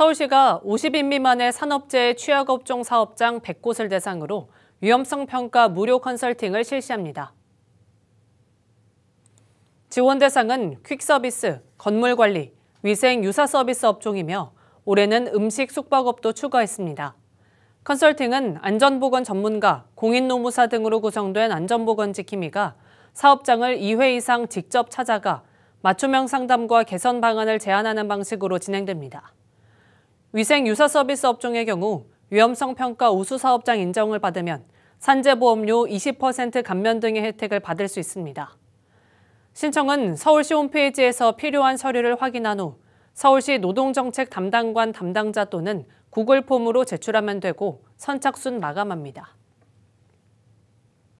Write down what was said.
서울시가 50인 미만의 산업재 해 취약업종 사업장 100곳을 대상으로 위험성 평가 무료 컨설팅을 실시합니다. 지원 대상은 퀵서비스, 건물관리, 위생 유사 서비스 업종이며 올해는 음식 숙박업도 추가했습니다. 컨설팅은 안전보건 전문가, 공인노무사 등으로 구성된 안전보건 지킴이가 사업장을 2회 이상 직접 찾아가 맞춤형 상담과 개선 방안을 제안하는 방식으로 진행됩니다. 위생 유사 서비스 업종의 경우 위험성 평가 우수 사업장 인정을 받으면 산재보험료 20% 감면 등의 혜택을 받을 수 있습니다. 신청은 서울시 홈페이지에서 필요한 서류를 확인한 후 서울시 노동정책 담당관 담당자 또는 구글 폼으로 제출하면 되고 선착순 마감합니다.